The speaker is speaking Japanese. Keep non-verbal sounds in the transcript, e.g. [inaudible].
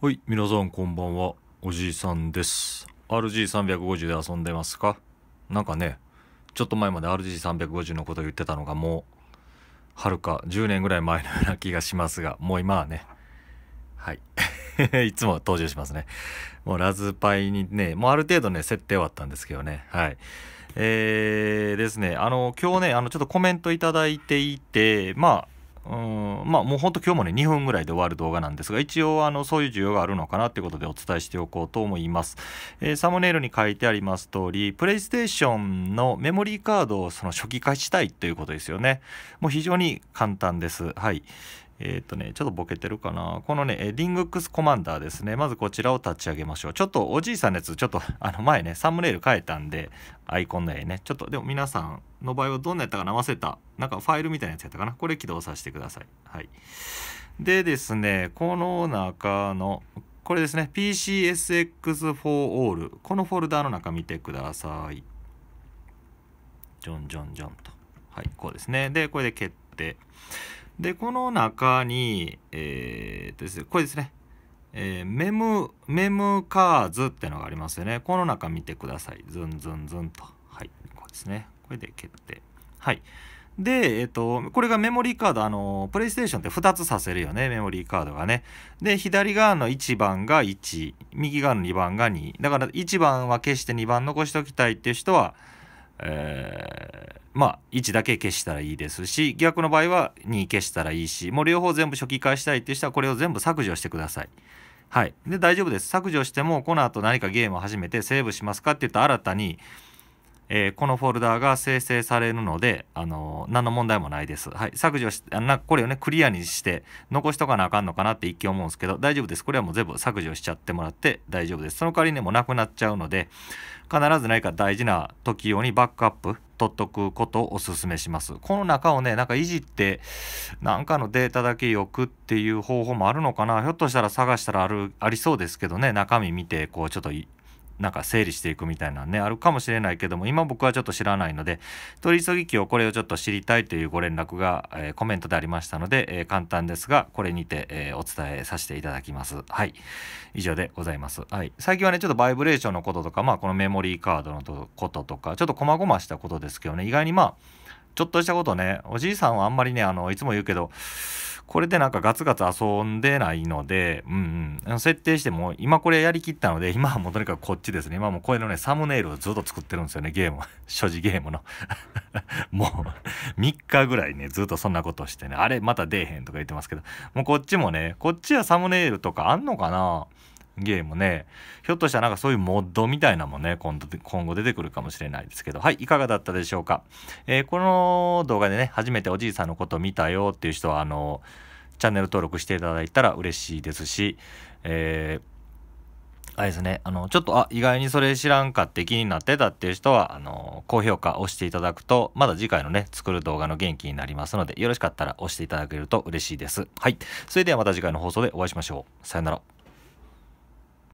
はい、皆さんこんばんは。おじいさんです。RG350 で遊んでますかなんかね、ちょっと前まで RG350 のこと言ってたのがもう、はるか10年ぐらい前のような気がしますが、もう今はね、はい。[laughs] いつも登場しますね。もうラズパイにね、もうある程度ね、設定終わったんですけどね、はい。えーですね、あの、今日ね、あの、ちょっとコメントいただいていて、まあ、うんまあもうほんと今日もね2分ぐらいで終わる動画なんですが一応あのそういう需要があるのかなということでお伝えしておこうと思います、えー、サムネイルに書いてあります通りプレイステーションのメモリーカードをその初期化したいということですよねもう非常に簡単ですはい、えっ、ー、とね、ちょっとボケてるかな。このね、リングックスコマンダーですね。まずこちらを立ち上げましょう。ちょっとおじいさんのやつ、ちょっと [laughs] あの前ね、サムネイル変えたんで、アイコンの絵ね。ちょっと、でも皆さんの場合はどんなやったかな忘れた。なんかファイルみたいなやつやったかな。これ起動させてください。はい。でですね、この中の、これですね、PCSX4All。このフォルダの中見てください。ジョンジョンジョンと。はい、こうですね。で、これで決定。で、この中に、えー、っとですね、これですね、えー、メム、メムカーズってのがありますよね。この中見てください。ズンズンズンと。はい、こうですね。これで決定。はい。で、えっと、これがメモリーカード、あの、プレイステーションって2つさせるよね、メモリーカードがね。で、左側の1番が1、右側の2番が2。だから1番は消して2番残しておきたいっていう人は、えー、まあ1だけ消したらいいですし逆の場合は2消したらいいしもう両方全部初期化したいっていう人はこれを全部削除してください。はい、で大丈夫です削除してもこの後何かゲームを始めてセーブしますかって言ったら新たにえー、このフォルダーが生成されるので、あのー、何の問題もないです。はい、削除しあな、これをね、クリアにして、残しとかなあかんのかなって一気思うんですけど、大丈夫です。これはもう全部削除しちゃってもらって大丈夫です。その代わりにもうなくなっちゃうので、必ず何か大事な時用にバックアップ取っとくことをお勧めします。この中をね、なんかいじって、なんかのデータだけ置くっていう方法もあるのかな。ひょっとしたら探したらある、ありそうですけどね、中身見て、こう、ちょっとなんか整理していくみたいなねあるかもしれないけども今僕はちょっと知らないので取り急ぎ機をこれをちょっと知りたいというご連絡が、えー、コメントでありましたので、えー、簡単ですがこれにて、えー、お伝えさせていただきますはい以上でございますはい最近はねちょっとバイブレーションのこととかまあこのメモリーカードのこととかちょっとこまごましたことですけどね意外にまあちょっとしたことねおじいさんはあんまりねあのいつも言うけどこれでなんかガツガツ遊んでないので、うんうん、設定しても今これやりきったので [laughs] 今はもうとにかくこっちですね今もうこれのねサムネイルをずっと作ってるんですよねゲーム [laughs] 所持ゲームの [laughs] もう3日ぐらいねずっとそんなことしてねあれまた出えへんとか言ってますけどもうこっちもねこっちはサムネイルとかあんのかなゲームねひょっとしたらなんかそういうモッドみたいなもね今度今後出てくるかもしれないですけどはいいかがだったでしょうか、えー、この動画でね初めておじいさんのこと見たよっていう人はあのチャンネル登録していただいたら嬉しいですし、えーあれですね、あの、ちょっと、あ、意外にそれ知らんかって気になってたっていう人は、あの、高評価押していただくと、まだ次回のね、作る動画の元気になりますので、よろしかったら押していただけると嬉しいです。はい。それではまた次回の放送でお会いしましょう。さよなら。